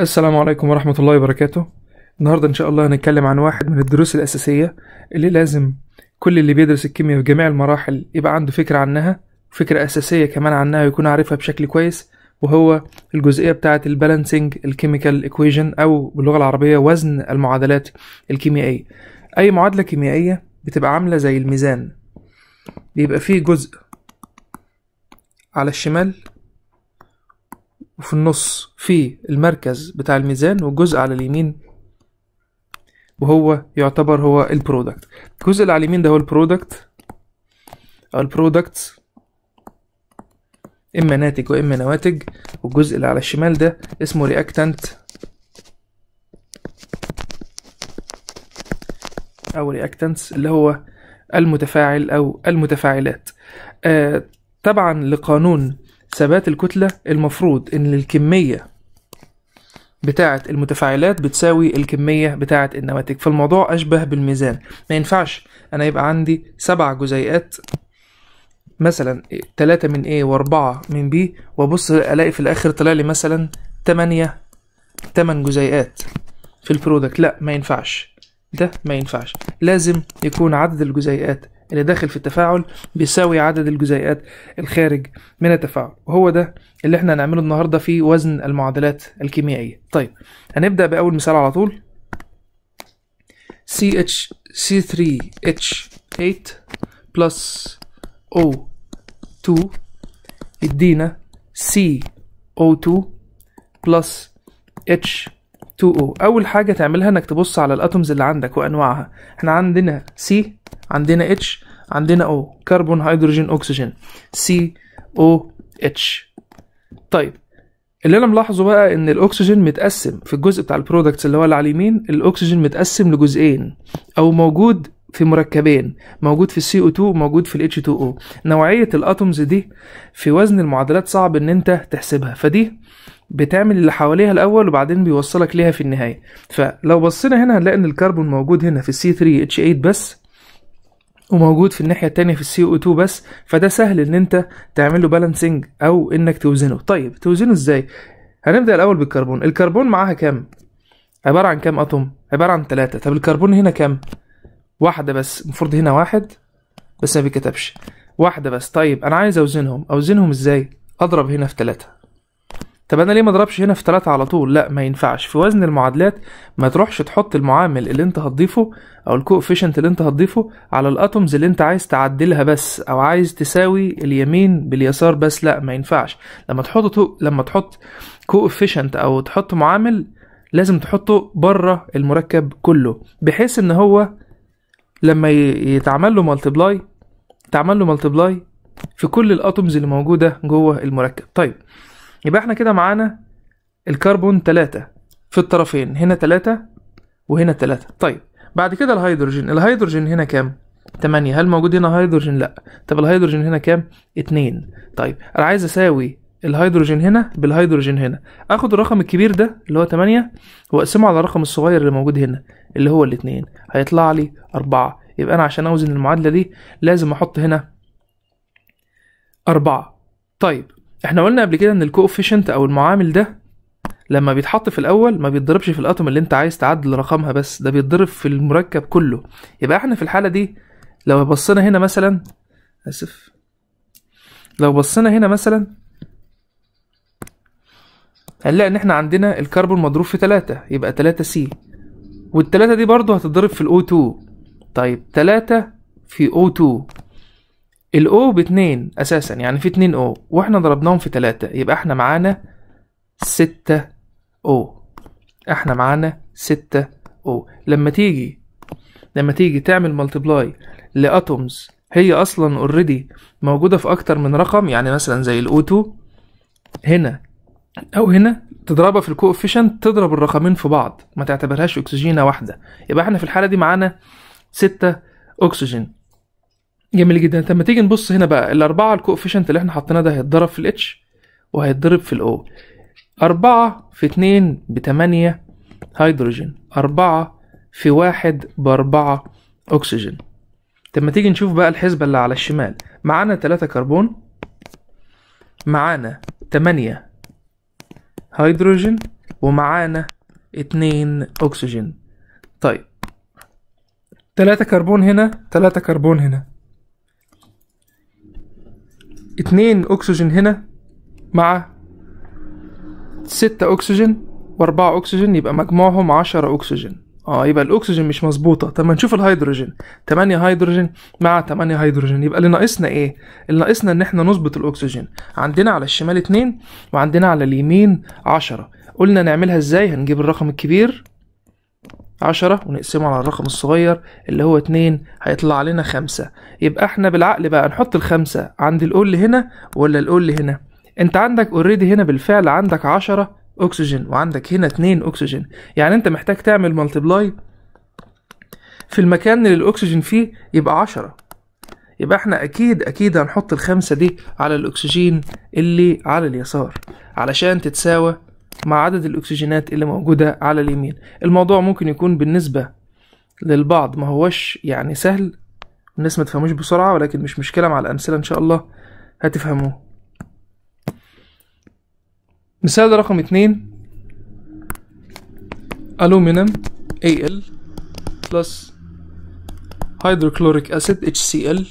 السلام عليكم ورحمة الله وبركاته النهاردة إن شاء الله هنتكلم عن واحد من الدروس الأساسية اللي لازم كل اللي بيدرس الكيمياء في جميع المراحل يبقى عنده فكرة عنها وفكرة أساسية كمان عنها ويكون عارفها بشكل كويس وهو الجزئية بتاعة البالانسينج الكيميكال ايكويجن أو باللغة العربية وزن المعادلات الكيميائية أي معادلة كيميائية بتبقى عاملة زي الميزان بيبقى فيه جزء على الشمال وفي النص في المركز بتاع الميزان والجزء على اليمين وهو يعتبر هو البرودكت الجزء اللي على اليمين ده هو البرودكت او البرودكت اما ناتج واما نواتج والجزء اللي على الشمال ده اسمه رياكتانت او رياكتانتس اللي هو المتفاعل او المتفاعلات آه طبعا لقانون ثبات الكتلة المفروض ان الكمية بتاعة المتفاعلات بتساوي الكمية بتاعة النواتج فالموضوع أشبه بالميزان ما ينفعش أنا يبقى عندي سبع جزيئات مثلا تلاتة من A وأربعة من B وأبص ألاقي في الآخر طلع لي مثلا تمانية تمن جزيئات في البرودكت لا ما ينفعش ده ما ينفعش لازم يكون عدد الجزيئات اللي داخل في التفاعل بيساوي عدد الجزيئات الخارج من التفاعل وهو ده اللي احنا هنعمله النهارده في وزن المعادلات الكيميائيه طيب هنبدا باول مثال على طول CH C3H8 plus O2 يدينا CO2 plus H2O أول حاجة تعملها إنك تبص على الأتومز اللي عندك وأنواعها إحنا عندنا C عندنا اتش عندنا او كربون هيدروجين اكسجين سي او اتش طيب اللي انا ملاحظه بقى ان الاكسجين متقسم في الجزء بتاع البرودكتس اللي هو اللي على اليمين الاكسجين متقسم لجزئين او موجود في مركبين موجود في السي او 2 وموجود في الاتش 2 او نوعيه الاتومز دي في وزن المعادلات صعب ان انت تحسبها فدي بتعمل اللي حواليها الاول وبعدين بيوصلك ليها في النهايه فلو بصينا هنا هنلاقي ان الكربون موجود هنا في السي 3 اتش 8 بس وموجود في الناحيه التانية في السي او 2 بس فده سهل ان انت تعمل له بالانسنج او انك توزنه طيب توزنه ازاي هنبدا الاول بالكربون الكربون معاها كام عباره عن كام اتوم عباره عن ثلاثة طب الكربون هنا كام واحده بس المفروض هنا واحد بس ما بيتكتبش واحده بس طيب انا عايز اوزنهم اوزنهم ازاي اضرب هنا في ثلاثة طب انا ليه ما اضربش هنا في 3 على طول لا ما ينفعش في وزن المعادلات ما تروحش تحط المعامل اللي انت هتضيفه او الكوفيشنت اللي انت هتضيفه على الاتومز اللي انت عايز تعدلها بس او عايز تساوي اليمين باليسار بس لا ما ينفعش لما تحط لما تحط كوفيشنت او تحط معامل لازم تحطه بره المركب كله بحيث ان هو لما يتعمل له مالتبلاي تعمل له مالتبلاي في كل الاتومز اللي موجوده جوه المركب طيب يبقى احنا كده معانا الكربون 3 في الطرفين هنا 3 وهنا 3 طيب بعد كده الهيدروجين الهيدروجين هنا كام 8 هل موجود هنا هيدروجين لا طب الهيدروجين هنا كام 2 طيب انا عايز اساوي الهيدروجين هنا بالهيدروجين هنا اخد الرقم الكبير ده اللي هو 8 واقسمه على الرقم الصغير اللي موجود هنا اللي هو الاتنين هيطلع لي 4 يبقى انا عشان اوزن المعادله دي لازم احط هنا 4 طيب احنا قلنا قبل كده ان الكوفيشنت او المعامل ده لما بيتحط في الاول ما بيتضربش في الاتوم اللي انت عايز تعدل رقمها بس ده بيتضرب في المركب كله يبقى احنا في الحاله دي لو بصينا هنا مثلا اسف لو بصينا هنا مثلا هنلاقي ان احنا عندنا الكربون مضروب في 3 يبقى 3 سي والتلاتة دي برضو هتتضرب في الاو 2 طيب 3 في او 2 الاو باتنين اساسا يعني في اتنين او واحنا ضربناهم في تلاتة يبقى احنا معانا ستة او احنا معانا ستة او لما تيجي لما تيجي تعمل ملتبلاي لاتومز هي اصلا اوريدي موجودة في اكتر من رقم يعني مثلا زي الاو 2 هنا او هنا تضربها في الكوفيشنت تضرب الرقمين في بعض ما تعتبرهاش اكسجينه واحده يبقى احنا في الحاله دي معانا ستة اكسجين جميل جدا طب ما تيجي نبص هنا بقى الاربعه الكوفيشنت اللي احنا حطيناه ده هيتضرب في الاتش وهيتضرب في الاو أربعة في اتنين بتمانية هيدروجين أربعة في واحد بأربعة أكسجين طب ما تيجي نشوف بقى الحسبة اللي على الشمال معانا تلاتة كربون معانا تمانية هيدروجين ومعانا اتنين أكسجين طيب تلاتة كربون هنا تلاتة كربون هنا اتنين اكسجين هنا مع ستة اكسجين واربعة اكسجين يبقى مجموعهم عشرة اكسجين اه يبقى الاكسجين مش مظبوطه طب ما نشوف الهيدروجين تمانية هيدروجين مع تمانية هيدروجين يبقى اللي ناقصنا ايه اللي ناقصنا ان احنا نظبط الاكسجين عندنا على الشمال اتنين وعندنا على اليمين عشرة قلنا نعملها ازاي هنجيب الرقم الكبير عشرة ونقسمه على الرقم الصغير اللي هو اتنين هيطلع لنا خمسة يبقى احنا بالعقل بقى نحط الخمسة عند الاول هنا ولا الاول هنا انت عندك اوريدي هنا بالفعل عندك عشرة اكسجين وعندك هنا اتنين اكسجين يعني انت محتاج تعمل ملتبلاي في المكان اللي الاكسجين فيه يبقى عشرة يبقى احنا اكيد اكيد هنحط الخمسة دي على الاكسجين اللي على اليسار علشان تتساوى مع عدد الأكسجينات اللي موجودة على اليمين الموضوع ممكن يكون بالنسبة للبعض ما هوش يعني سهل الناس ما تفهموش بسرعة ولكن مش مشكلة مع الأمثلة إن شاء الله هتفهموه مثال رقم اتنين aluminum Al plus hydrochloric acid HCl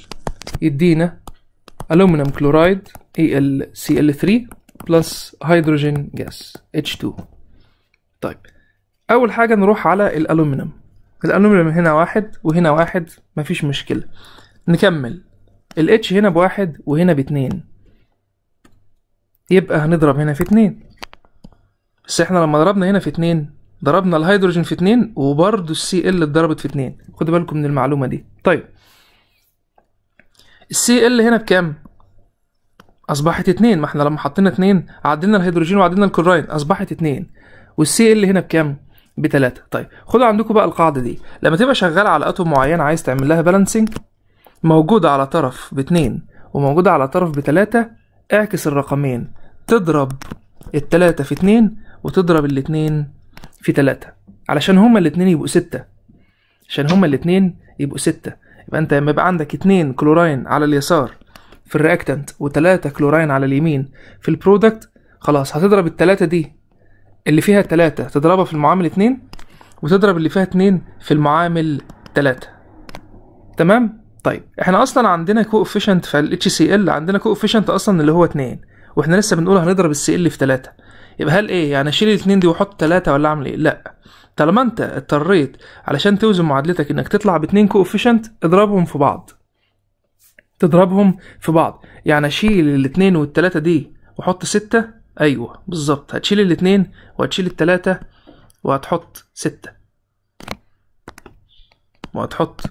يدينا aluminum chloride AlCl3 بلس هيدروجين جاس H2 طيب أول حاجة نروح على الألومنيوم الألومنيوم هنا واحد وهنا واحد مفيش مشكلة نكمل ال H هنا بواحد وهنا باتنين يبقى هنضرب هنا في اتنين بس احنا لما ضربنا هنا في اتنين ضربنا الهيدروجين في اتنين وبرضه السي ال اتضربت في اتنين خدوا بالكم من المعلومة دي طيب السي ال هنا بكام؟ اصبحت اتنين ما احنا لما حطينا اتنين عدلنا الهيدروجين وعدلنا الكلوراين اصبحت اتنين والسي ال هنا بكام؟ بتلاتة طيب خدوا عندكم بقى القاعدة دي لما تبقى شغال على اتوم معين عايز تعمل لها بالانسنج موجودة على طرف باتنين وموجودة على طرف بتلاتة اعكس الرقمين تضرب التلاتة في اتنين وتضرب الاتنين في تلاتة علشان هما الاتنين يبقوا ستة عشان هما الاتنين يبقوا ستة يبقى انت لما يبقى عندك اتنين كلوراين على اليسار في الرياكتنت و3 كلوراين على اليمين في البرودكت خلاص هتضرب التلاتة دي اللي فيها تلاتة تضربها في المعامل اتنين وتضرب اللي فيها اتنين في المعامل تلاتة تمام طيب احنا اصلا عندنا كوفيشنت في الاتش سي ال عندنا كوفيشنت اصلا اللي هو اتنين واحنا لسه بنقول هنضرب السي ال في تلاتة يبقى هل ايه يعني اشيل الاتنين دي واحط تلاتة ولا اعمل ايه لا طالما انت اضطريت علشان توزن معادلتك انك تطلع باتنين كوفيشنت اضربهم في بعض تضربهم في بعض يعني اشيل الاثنين والثلاثة دي واحط ستة ايوه بالظبط هتشيل الاثنين وهتشيل الثلاثة وهتحط ستة وهتحط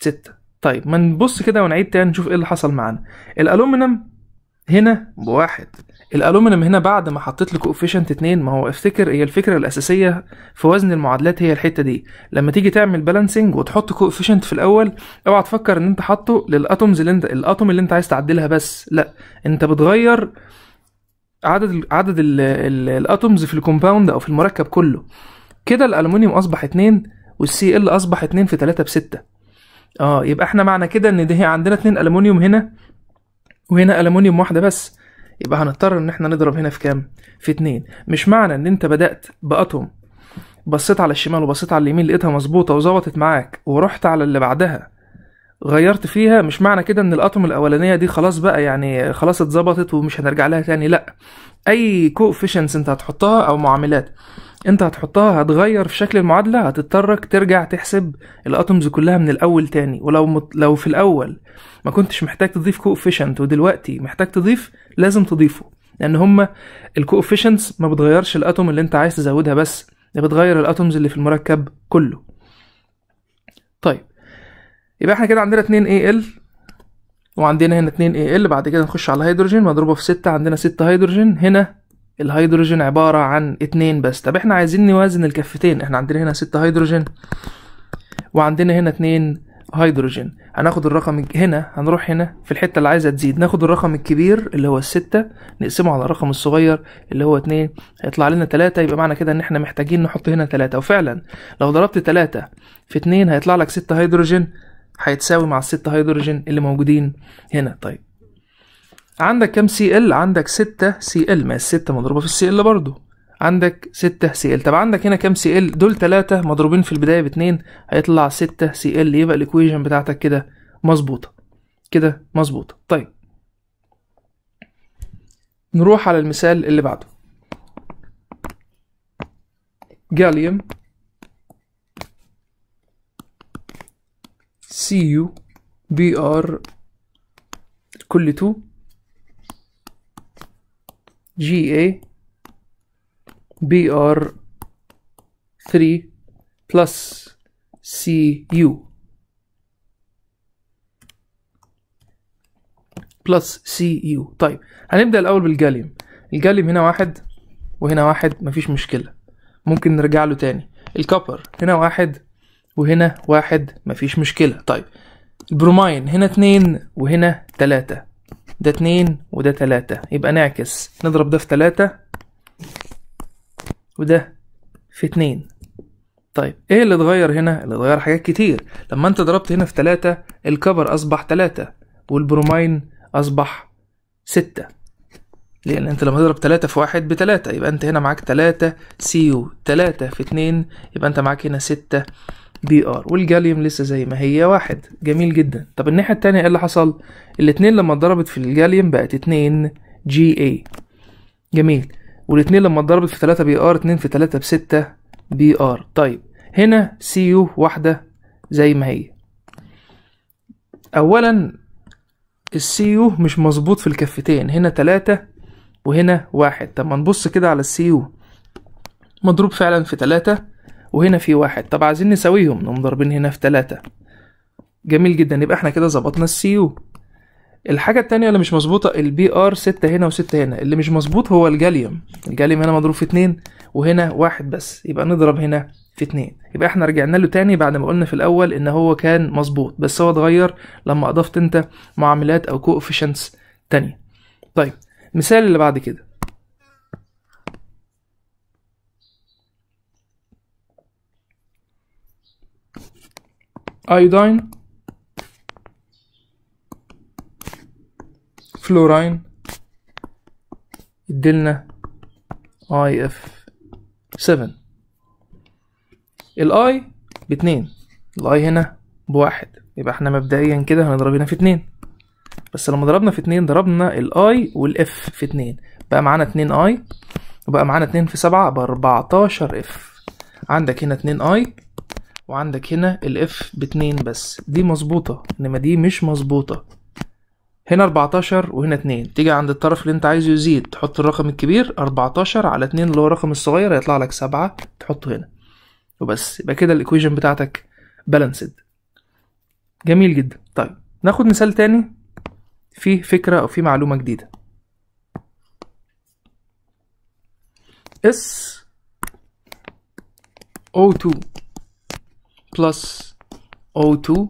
ستة طيب ما نبص كده ونعيد تاني نشوف ايه اللي حصل معانا الالومنيوم هنا بواحد الالومنيوم هنا بعد ما حطيت له كوفيشنت 2 ما هو افتكر هي الفكره الاساسيه في وزن المعادلات هي الحته دي لما تيجي تعمل بالانسنج وتحط كوفيشنت في الاول اوعى تفكر ان انت حاطه للاتومز اللي انت الاتوم اللي انت عايز تعدلها بس لا انت بتغير عدد عدد الاتومز في الكومباوند او في المركب كله كده الالومنيوم اصبح 2 والسي ال اصبح 2 في 3 ب 6 اه يبقى احنا معنى كده ان ده عندنا 2 الومنيوم هنا وهنا الومنيوم واحده بس يبقى هنضطر ان احنا نضرب هنا في كام في اتنين مش معنى ان انت بدات باتوم بصيت على الشمال وبصيت على اليمين لقيتها مظبوطه وظبطت معاك ورحت على اللي بعدها غيرت فيها مش معنى كده ان الاتوم الاولانيه دي خلاص بقى يعني خلاص اتظبطت ومش هنرجع لها تاني لا اي كوفيشنس انت هتحطها او معاملات انت هتحطها هتغير في شكل المعادله هتضطرك ترجع تحسب الاتومز كلها من الاول تاني ولو مت... لو في الاول ما كنتش محتاج تضيف كوفيشنت ودلوقتي محتاج تضيف لازم تضيفه لان هما الكوفيشنتس ما بتغيرش الاتوم اللي انت عايز تزودها بس ده بتغير الاتومز اللي في المركب كله طيب يبقى احنا كده عندنا 2 al وعندنا هنا 2 al بعد كده نخش على الهيدروجين مضروبه في 6 عندنا 6 هيدروجين هنا الهيدروجين عبارة عن اتنين بس طب احنا عايزين نوازن الكفتين احنا عندنا هنا ستة هيدروجين وعندنا هنا اتنين هيدروجين هناخد الرقم هنا هنروح هنا في الحتة اللي عايزة تزيد ناخد الرقم الكبير اللي هو الستة نقسمه على الرقم الصغير اللي هو اتنين هيطلع لنا تلاتة يبقى معنى كده ان احنا محتاجين نحط هنا تلاتة وفعلا لو ضربت تلاتة في اتنين هيطلع لك ستة هيدروجين هيتساوي مع الستة هيدروجين اللي موجودين هنا طيب عندك كام سي ال عندك 6 سي ال ما هي الستة مضروبة في السي ال برضه عندك 6 سي ال طب عندك هنا كام سي ال دول 3 مضروبين في البداية باتنين هيطلع 6 سي ال يبقى الإيكويجن بتاعتك كده مظبوطة كده مظبوطة طيب نروح على المثال اللي بعده جاليوم سي يو بي ار كل 2 GA BR3 plus CU بلس سي يو طيب هنبدا الاول بالجاليوم الجاليوم هنا واحد وهنا واحد مفيش مشكله ممكن نرجع له تاني الكوبر هنا واحد وهنا واحد مفيش مشكله طيب البروماين هنا اتنين وهنا تلاتة ده اتنين وده تلاتة يبقى نعكس نضرب ده في تلاتة وده في اتنين طيب ايه اللي اتغير هنا اللي اتغير حاجات كتير لما انت ضربت هنا في تلاتة الكبر اصبح تلاتة والبرومين اصبح ستة لان انت لما تضرب تلاتة في واحد بتلاتة يبقى انت هنا معاك تلاتة سيو تلاتة في اتنين يبقى انت معاك هنا ستة بي ار والجاليوم لسه زي ما هي واحد جميل جدا طب الناحية الثانيه ايه اللي حصل الاثنين لما اتضربت في الجاليوم بقت 2 جي اي جميل والاثنين لما اتضربت في 3 بي ار 2 في ب بستة بي ار طيب هنا سي يو واحدة زي ما هي اولا السي يو مش مظبوط في الكفتين هنا 3 وهنا واحد طب ما نبص كده على السي يو مضروب فعلا في 3 وهنا في واحد طب عايزين نساويهم نقوم ضاربين هنا في تلاتة جميل جدا يبقى احنا كده ظبطنا السي يو الحاجة التانية اللي مش مظبوطة البي ار ستة هنا وستة هنا اللي مش مظبوط هو الجاليوم الجاليوم هنا مضروب في اتنين وهنا واحد بس يبقى نضرب هنا في اتنين يبقى احنا رجعنا له تاني بعد ما قلنا في الاول ان هو كان مظبوط بس هو اتغير لما اضفت انت معاملات او كوفيشنتس تانية طيب مثال اللي بعد كده ايودين فلوراين يدلنا اي اف 7 الاي باتنين الاي هنا بواحد يبقى احنا مبدئيا كده هنضرب هنا في اتنين بس لما ضربنا في اتنين ضربنا الاي والاف في اتنين بقى معانا اتنين اي وبقى معانا اتنين في سبعة باربعتاشر اف عندك هنا اتنين اي وعندك هنا الاف باتنين بس دي مظبوطة انما دي مش مظبوطة هنا 14 وهنا 2 تيجي عند الطرف اللي انت عايزه يزيد تحط الرقم الكبير 14 على 2 اللي هو الرقم الصغير هيطلع لك 7 تحطه هنا وبس يبقى كده الايكويشن بتاعتك بالانسد جميل جدا طيب ناخد مثال تاني فيه فكرة او فيه معلومة جديدة S O2 plus O2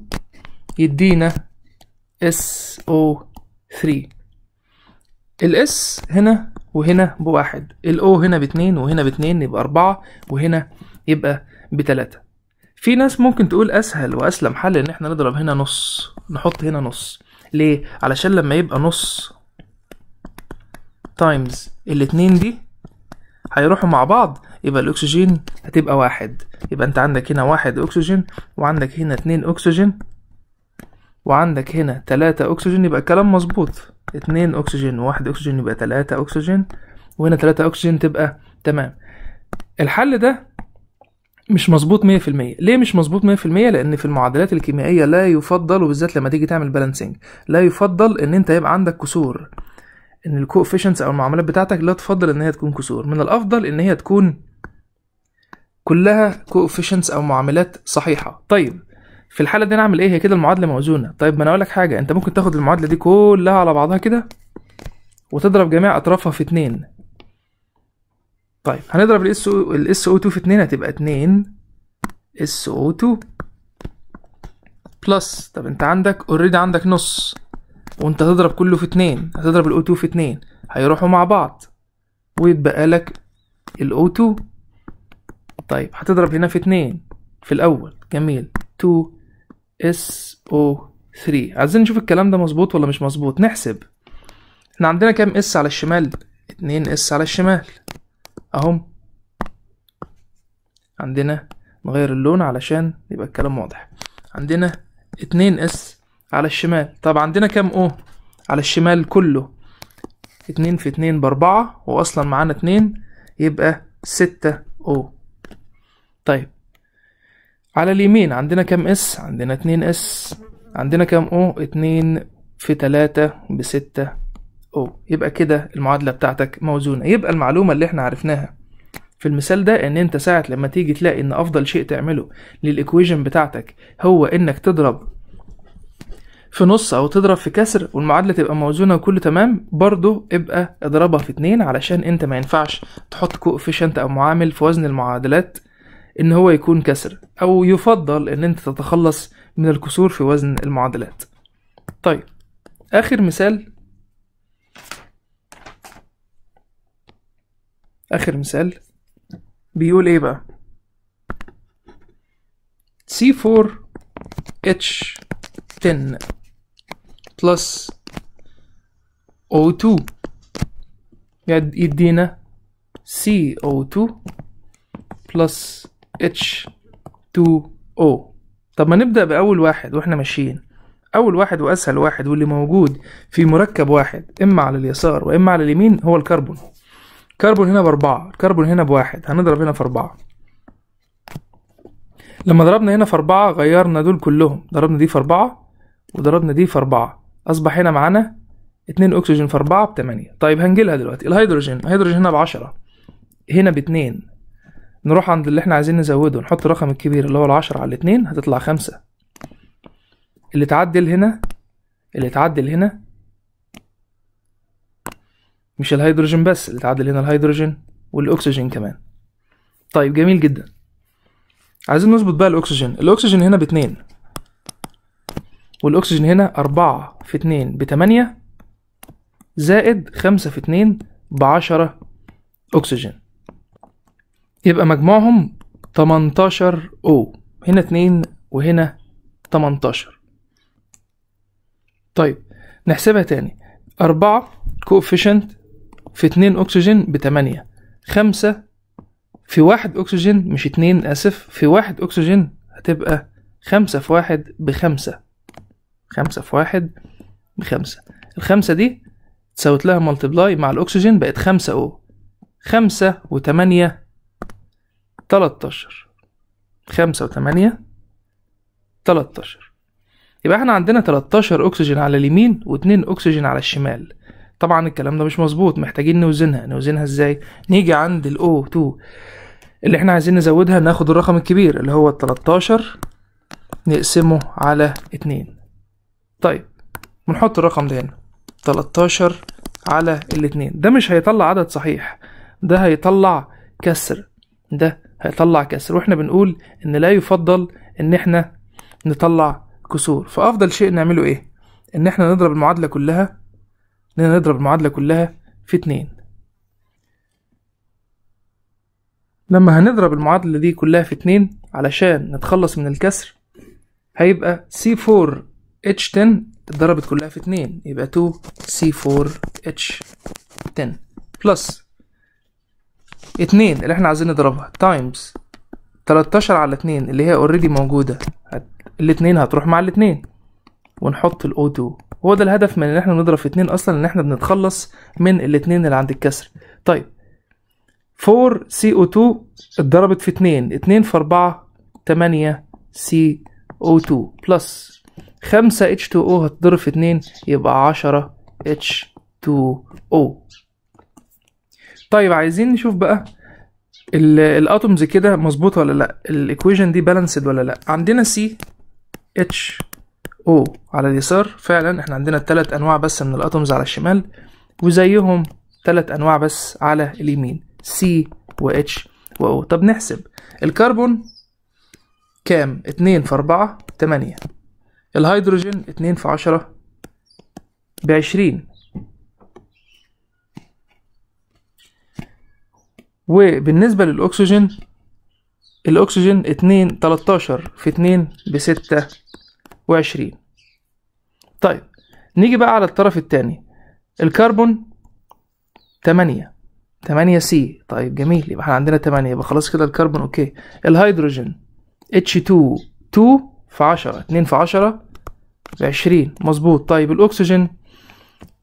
يدينا SO3 الاس هنا وهنا بواحد الاو هنا باتنين وهنا باتنين يبقى اربعة وهنا يبقى بتلاتة في ناس ممكن تقول اسهل واسلم حل ان احنا نضرب هنا نص نحط هنا نص ليه علشان لما يبقى نص تايمز الاتنين دي هيروحوا مع بعض يبقى الاكسجين هتبقى واحد يبقى انت عندك هنا واحد اكسجين وعندك هنا اتنين اكسجين وعندك هنا تلاتة اكسجين يبقى الكلام مظبوط اتنين اكسجين وواحد اكسجين يبقى تلاتة اكسجين وهنا تلاتة اكسجين تبقى تمام الحل ده مش مظبوط 100% ليه مش مظبوط 100% لان في المعادلات الكيميائيه لا يفضل وبالذات لما تيجي تعمل بالانسنج لا يفضل ان انت يبقى عندك كسور ان الكوفيشنتس او المعاملات بتاعتك لا تفضل ان هي تكون كسور من الافضل ان هي تكون كلها كوفيشنتس او معاملات صحيحه طيب في الحاله دي نعمل ايه هي كده المعادله موزونه طيب ما انا اقول لك حاجه انت ممكن تاخد المعادله دي كلها على بعضها كده وتضرب جميع اطرافها في اتنين طيب هنضرب الاس او الاس او 2 في اتنين هتبقى اتنين اس او 2 بلس طب انت عندك اوريدي عندك نص وانت هتضرب كله في اتنين هتضرب الاو 2 في اتنين هيروحوا مع بعض ويتبقى لك الاو 2 طيب هتضرب هنا في اتنين في الاول جميل 2 اس او 3 عايزين نشوف الكلام ده مظبوط ولا مش مظبوط نحسب احنا عندنا كام اس على الشمال اتنين اس على الشمال اهم عندنا نغير اللون علشان يبقى الكلام واضح عندنا اتنين اس على الشمال طب عندنا كام او على الشمال كله اتنين في اتنين باربعة واصلا معانا اتنين يبقى ستة او طيب على اليمين عندنا كام اس عندنا اتنين اس عندنا كام او اتنين في تلاتة بستة او يبقى كده المعادلة بتاعتك موزونة يبقى المعلومة اللي احنا عرفناها في المثال ده ان انت ساعة لما تيجي تلاقي ان افضل شيء تعمله للإكويجن بتاعتك هو انك تضرب في نص او تضرب في كسر والمعادله تبقى موزونه وكله تمام برضه ابقى اضربها في اتنين علشان انت ما ينفعش تحط كوفيشنت او معامل في وزن المعادلات ان هو يكون كسر او يفضل ان انت تتخلص من الكسور في وزن المعادلات طيب اخر مثال اخر مثال بيقول ايه بقى C4H10 بلس O2 يدينا CO2 بلس H2O طب ما نبدأ بأول واحد وإحنا ماشيين أول واحد وأسهل واحد واللي موجود في مركب واحد إما على اليسار وإما على اليمين هو الكربون كربون هنا بأربعة الكربون هنا بواحد هنضرب هنا في أربعة لما ضربنا هنا في أربعة غيرنا دول كلهم ضربنا دي في أربعة وضربنا دي في أربعة اصبح هنا معانا 2 اكسجين في 4 ب 8 طيب هنجيلها دلوقتي الهيدروجين الهيدروجين هنا ب 10 هنا ب 2 نروح عند اللي احنا عايزين نزوده نحط الرقم الكبير اللي هو ال 10 على 2 هتطلع 5 اللي تعدل هنا اللي تعدل هنا مش الهيدروجين بس اللي تعدل هنا الهيدروجين والاكسجين كمان طيب جميل جدا عايزين نظبط بقى الاكسجين الاكسجين هنا باتنين والاكسجين هنا 4 في 2 ب 8 زائد 5 في 2 ب 10 اكسجين يبقى مجموعهم 18 او هنا 2 وهنا 18 طيب نحسبها تاني 4 كوفيشنت في 2 اكسجين ب 8 5 في 1 اكسجين مش 2 اسف في 1 اكسجين هتبقى 5 في 1 ب 5 خمسة في واحد بخمسة الخمسة دي تساوت لها ملتبلاي مع الأكسجين بقت خمسة أو خمسة وتمانية تلاتاشر خمسة وتمانية تلاتاشر يبقى احنا عندنا تلاتاشر أكسجين على اليمين واتنين أكسجين على الشمال طبعا الكلام ده مش مظبوط محتاجين نوزنها نوزنها ازاي نيجي عند ال O2 اللي احنا عايزين نزودها ناخد الرقم الكبير اللي هو ال 13 نقسمه على اتنين طيب بنحط الرقم ده هنا 13 على الاتنين ده مش هيطلع عدد صحيح ده هيطلع كسر ده هيطلع كسر واحنا بنقول ان لا يفضل ان احنا نطلع كسور فافضل شيء نعمله ايه ان احنا نضرب المعادلة كلها نضرب المعادلة كلها في اتنين لما هنضرب المعادلة دي كلها في اتنين علشان نتخلص من الكسر هيبقي سي C4 H10 اتضربت كلها في 2 يبقى 2 C4H10 بلس 2 اللي احنا عايزين نضربها تايمز 13 على 2 اللي هي اوريدي موجودة الاثنين هتروح مع الاثنين ونحط الاو 2 هو ده الهدف من ان احنا نضرب في 2 اصلا ان احنا بنتخلص من الاثنين اللي عند الكسر طيب 4 CO2 اتضربت في 2 2 في 4 8 CO2 بلس خمسة H2O هتضرب في اتنين يبقى عشرة H2O طيب عايزين نشوف بقى الاتومز كده مظبوطة ولا لا الاكويجن دي بالانسد ولا لا عندنا سي اتش او على اليسار فعلا احنا عندنا تلات انواع بس من الاتومز على الشمال وزيهم تلات انواع بس على اليمين سي و اتش و او طب نحسب الكربون كام اتنين في اربعة تمانية الهيدروجين اتنين في عشرة بعشرين وبالنسبة للأكسجين الأكسجين اتنين تلاتاشر في اتنين بستة وعشرين طيب نيجي بقى على الطرف التاني الكربون تمانية تمانية سي طيب جميل يبقى احنا عندنا تمانية يبقى خلاص كده الكربون اوكي الهيدروجين اتش تو تو في عشرة اتنين في عشرة 20 مظبوط طيب الأكسجين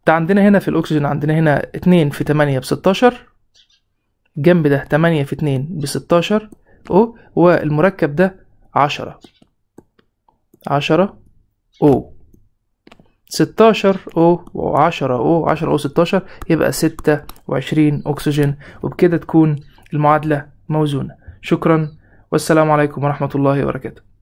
ده عندنا هنا في الأكسجين عندنا هنا اتنين في تمانية بستاشر جنب ده تمانية في اتنين بستاشر أو والمركب ده عشرة عشرة أو ستاشر أو وعشرة أو عشرة أو ستاشر يبقى ستة وعشرين أكسجين وبكده تكون المعادلة موزونة شكرا والسلام عليكم ورحمة الله وبركاته